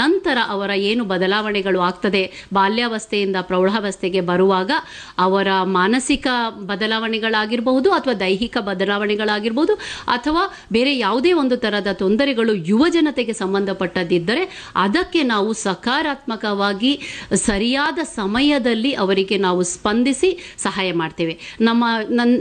ನಂತರ ಅವರ ಏನು ಬದಲಾವಣೆಗಳು ಆಗ್ತದೆ ಬಾಲ್ಯಾವಸ್ಥೆಯಿಂದ ಪ್ರೌಢಾವಸ್ಥೆಗೆ ಬರುವಾಗ ಅವರ ಮಾನಸಿಕ ಬದಲಾವಣೆಗಳಾಗಿರಬಹುದು ಅಥವಾ ದೈಹಿಕ ಬದಲಾವಣೆಗಳಾಗಿರಬಹುದು ಅಥವಾ ಬೇರೆ ಯಾವುದೇ ಒಂದು ಥರದ ತೊಂದರೆಗಳು ಯುವ ಜನತೆಗೆ ಸಂಬಂಧಪಟ್ಟದ್ದಿದ್ದರೆ ಅದಕ್ಕೆ ನಾವು ಸಕಾರಾತ್ಮಕವಾಗಿ ಸರಿಯಾದ ಸಮಯದಲ್ಲಿ ಅವರಿಗೆ ನಾವು ಸ್ಪಂದಿಸಿ ಸಹಾಯ ಮಾಡ್ತೇವೆ ನಮ್ಮ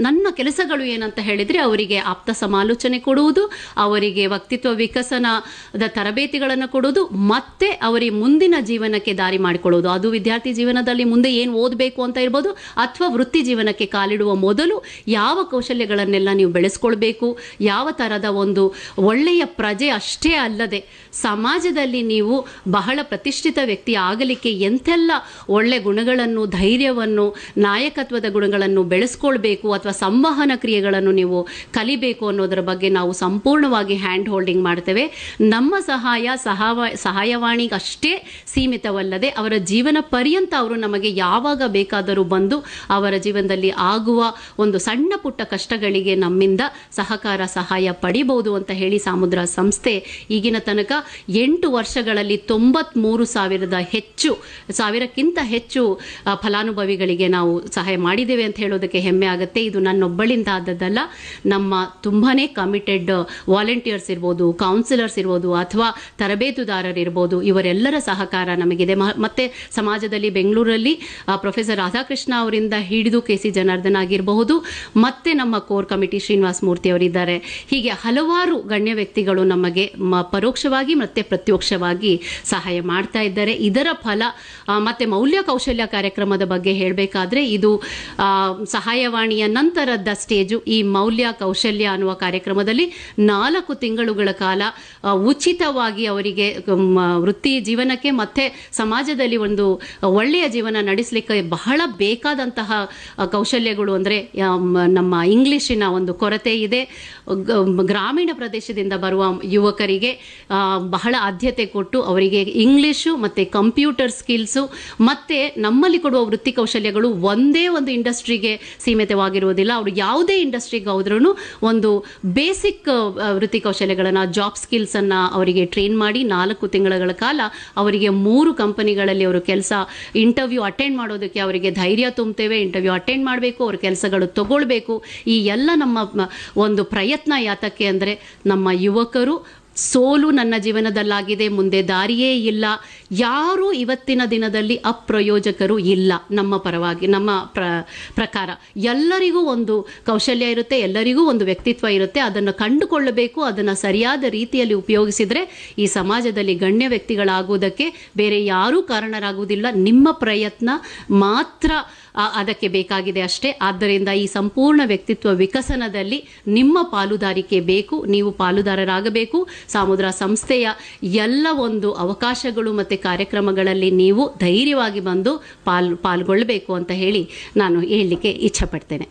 ನನ್ನ ಕೆಲಸಗಳು ಏನಂತ ಹೇಳಿದರೆ ಅವರಿಗೆ ಆಪ್ತ ಸಮಾಲೋಚನೆ ಕೊಡುವುದು ಅವರಿಗೆ ವ್ಯಕ್ತಿತ್ವ ವಿಕಸನದ ತರಬೇತಿಗಳನ್ನು ಕೊಡುವುದು ಮತ್ತೆ ಅವರಿಗೆ ಮುಂದಿನ ಜೀವನಕ್ಕೆ ದಾರಿ ಮಾಡಿಕೊಳ್ಳೋದು ಅದು ವಿದ್ಯಾರ್ಥಿ ಜೀವನದಲ್ಲಿ ಮುಂದೆ ಏನು ಓದಬೇಕು ಅಂತ ಇರ್ಬೋದು ಅಥವಾ ವೃತ್ತಿ ಜೀವನಕ್ಕೆ ಕಾಲಿಡುವ ಮೊದಲು ಯಾವ ಕೌಶಲ್ಯಗಳನ್ನೆಲ್ಲ ನೀವು ಬೆಳೆಸ್ಕೊಳ್ಬೇಕು ಯಾವ ಥರದ ಒಂದು ಒಳ್ಳೆಯ ಪ್ರಜೆ ಅಷ್ಟೇ ಅಲ್ಲದೆ ಸಮಾಜದಲ್ಲಿ ನೀವು ಬಹಳ ಪ್ರತಿಷ್ಠಿತ ವ್ಯಕ್ತಿ ಆಗಲಿಕ್ಕೆ ಎಂಥೆಲ್ಲ ಒಳ್ಳೆ ಗುಣಗಳನ್ನು ಧೈರ್ಯವನ್ನು ನಾಯಕತ್ವದ ಗುಣಗಳನ್ನು ಬೆಳೆಸ್ಕೊಳ್ಬೇಕು ಅಥವಾ ಸಂವಹನ ಕ್ರಿಯೆಗಳನ್ನು ನೀವು ಕಲಿಬೇಕು ಅನ್ನೋದರ ಬಗ್ಗೆ ನಾವು ಸಂಪೂರ್ಣವಾಗಿ ಹ್ಯಾಂಡ್ ಹೋಲ್ಡಿಂಗ್ ಮಾಡ್ತೇವೆ ನಮ್ಮ ಸಹಾಯ ಸಹಾಯ ಸಹಾಯವಾಣಿಗೆ ಅಷ್ಟೇ ಸೀಮಿತವಲ್ಲದೆ ಅವರ ಜೀವನ ಪರ್ಯಂತ ಅವರು ನಮಗೆ ಯಾವಾಗ ಬೇಕಾದರೂ ಬಂದು ಅವರ ಜೀವನದಲ್ಲಿ ಆಗುವ ಒಂದು ಸಣ್ಣ ಪುಟ್ಟ ಕಷ್ಟಗಳಿಗೆ ನಮ್ಮಿಂದ ಸಹಕಾರ ಸಹಾಯ ಪಡಿಬಹುದು ಅಂತ ಹೇಳಿ ಸಮುದ್ರ ಸಂಸ್ಥೆ ಈಗಿನ ತನಕ ಎಂಟು ವರ್ಷಗಳಲ್ಲಿ ತೊಂಬತ್ಮೂರು ಸಾವಿರದ ಹೆಚ್ಚು ಸಾವಿರಕ್ಕಿಂತ ಹೆಚ್ಚು ಫಲಾನುಭವಿಗಳಿಗೆ ನಾವು ಸಹಾಯ ಮಾಡಿದ್ದೇವೆ ಅಂತ ಹೇಳೋದಕ್ಕೆ ಹೆಮ್ಮೆ ಆಗುತ್ತೆ ಇದು ನನ್ನೊಬ್ಬಳಿಂದ ಆದದ್ದಲ್ಲ ನಮ್ಮ ತುಂಬಾ ಕಮಿಟೆಡ್ ವಾಲಂಟಿಯರ್ಸ್ ಇರ್ಬೋದು ಕೌನ್ಸಿಲರ್ಸ್ ಇರ್ಬೋದು ಅಥವಾ ತರಬೇತುದಾರ ಇರ್ಬೋದು ಇವರೆಲ್ಲರ ಸಹಕಾರ ನಮಗಿದೆ ಮತ್ತೆ ಸಮಾಜದಲ್ಲಿ ಬೆಂಗಳೂರಲ್ಲಿ ಪ್ರೊಫೆಸರ್ ರಾಧಾಕೃಷ್ಣ ಅವರಿಂದ ಹಿಡಿದು ಕೆ ಸಿ ಜನಾರ್ದನ್ ಆಗಿರಬಹುದು ಮತ್ತೆ ನಮ್ಮ ಕೋರ್ ಕಮಿಟಿ ಶ್ರೀನಿವಾಸ ಮೂರ್ತಿ ಅವರಿದ್ದಾರೆ ಹೀಗೆ ಹಲವಾರು ಗಣ್ಯ ವ್ಯಕ್ತಿಗಳು ನಮಗೆ ಪರೋಕ್ಷವಾಗಿ ಮತ್ತೆ ಪ್ರತ್ಯಕ್ಷವಾಗಿ ಸಹಾಯ ಮಾಡ್ತಾ ಇದ್ದಾರೆ ಇದರ ಫಲ ಮತ್ತೆ ಮೌಲ್ಯ ಕೌಶಲ್ಯ ಕಾರ್ಯಕ್ರಮದ ಬಗ್ಗೆ ಹೇಳಬೇಕಾದ್ರೆ ಇದು ಸಹಾಯವಾಣಿಯ ನಂತರದ ಸ್ಟೇಜು ಈ ಮೌಲ್ಯ ಕೌಶಲ್ಯ ಅನ್ನುವ ಕಾರ್ಯಕ್ರಮದಲ್ಲಿ ನಾಲ್ಕು ತಿಂಗಳುಗಳ ಕಾಲ ಉಚಿತವಾಗಿ ಅವರಿಗೆ ವೃತ್ತಿ ಜೀವನಕ್ಕೆ ಮತ್ತೆ ಸಮಾಜದಲ್ಲಿ ಒಂದು ಒಳ್ಳೆಯ ಜೀವನ ನಡೆಸಲಿಕ್ಕೆ ಬಹಳ ಬೇಕಾದಂತಹ ಕೌಶಲ್ಯಗಳು ಅಂದರೆ ನಮ್ಮ ಇಂಗ್ಲೀಷಿನ ಒಂದು ಕೊರತೆ ಇದೆ ಗ್ರಾಮೀಣ ಪ್ರದೇಶದಿಂದ ಬರುವ ಯುವಕರಿಗೆ ಬಹಳ ಆದ್ಯತೆ ಕೊಟ್ಟು ಅವರಿಗೆ ಇಂಗ್ಲೀಷು ಮತ್ತು ಕಂಪ್ಯೂಟರ್ ಸ್ಕಿಲ್ಸು ಮತ್ತು ನಮ್ಮಲ್ಲಿ ಕೊಡುವ ವೃತ್ತಿ ಕೌಶಲ್ಯಗಳು ಒಂದೇ ಒಂದು ಇಂಡಸ್ಟ್ರಿಗೆ ಸೀಮಿತವಾಗಿರುವುದಿಲ್ಲ ಅವರು ಯಾವುದೇ ಇಂಡಸ್ಟ್ರಿಗೆ ಹೋದ್ರೂ ಒಂದು ಬೇಸಿಕ್ ವೃತ್ತಿ ಕೌಶಲ್ಯಗಳನ್ನು ಜಾಬ್ ಸ್ಕಿಲ್ಸನ್ನು ಅವರಿಗೆ ಟ್ರೈನ್ ಮಾಡಿ ನಾಲ್ಕು ತಿಂಗಳ ಕಾಲ ಅವರಿಗೆ ಮೂರು ಕಂಪನಿಗಳಲ್ಲಿ ಅವರು ಕೆಲಸ ಇಂಟರ್ವ್ಯೂ ಅಟೆಂಡ್ ಮಾಡೋದಕ್ಕೆ ಅವರಿಗೆ ಧೈರ್ಯ ತುಂಬುತ್ತೇವೆ ಇಂಟರ್ವ್ಯೂ ಅಟೆಂಡ್ ಮಾಡಬೇಕು ಅವ್ರ ಕೆಲಸಗಳು ತಗೊಳ್ಬೇಕು ಈ ಎಲ್ಲ ನಮ್ಮ ಒಂದು ಪ್ರಯತ್ನ ಯಾತಕ್ಕೆ ಅಂದರೆ ನಮ್ಮ ಯುವಕರು ಸೋಲು ನನ್ನ ಜೀವನದಲ್ಲಾಗಿದೆ ಮುಂದೆ ದಾರಿಯೇ ಇಲ್ಲ ಯಾರೂ ಇವತ್ತಿನ ದಿನದಲ್ಲಿ ಅಪ್ರಯೋಜಕರು ಇಲ್ಲ ನಮ್ಮ ಪರವಾಗಿ ನಮ್ಮ ಪ್ರ ಪ್ರಕಾರ ಎಲ್ಲರಿಗೂ ಒಂದು ಕೌಶಲ್ಯ ಇರುತ್ತೆ ಎಲ್ಲರಿಗೂ ಒಂದು ವ್ಯಕ್ತಿತ್ವ ಇರುತ್ತೆ ಅದನ್ನು ಕಂಡುಕೊಳ್ಳಬೇಕು ಅದನ್ನು ಸರಿಯಾದ ರೀತಿಯಲ್ಲಿ ಉಪಯೋಗಿಸಿದರೆ ಈ ಸಮಾಜದಲ್ಲಿ ಗಣ್ಯ ವ್ಯಕ್ತಿಗಳಾಗುವುದಕ್ಕೆ ಬೇರೆ ಯಾರೂ ಕಾರಣರಾಗುವುದಿಲ್ಲ ನಿಮ್ಮ ಪ್ರಯತ್ನ ಮಾತ್ರ ಅದಕ್ಕೆ ಬೇಕಾಗಿದೆ ಅಷ್ಟೇ ಆದ್ದರಿಂದ ಈ ಸಂಪೂರ್ಣ ವ್ಯಕ್ತಿತ್ವ ವಿಕಸನದಲ್ಲಿ ನಿಮ್ಮ ಪಾಲುದಾರಿಕೆ ಬೇಕು ನೀವು ಪಾಲುದಾರರಾಗಬೇಕು ಸಮುದ್ರ ಸಂಸ್ಥೆಯ ಎಲ್ಲ ಒಂದು ಅವಕಾಶಗಳು ಮತ್ತು ಕಾರ್ಯಕ್ರಮಗಳಲ್ಲಿ ನೀವು ಧೈರ್ಯವಾಗಿ ಬಂದು ಪಾಲ್ ಪಾಲ್ಗೊಳ್ಳಬೇಕು ಅಂತ ಹೇಳಿ ನಾನು ಹೇಳಲಿಕ್ಕೆ ಇಚ್ಛಪಡ್ತೇನೆ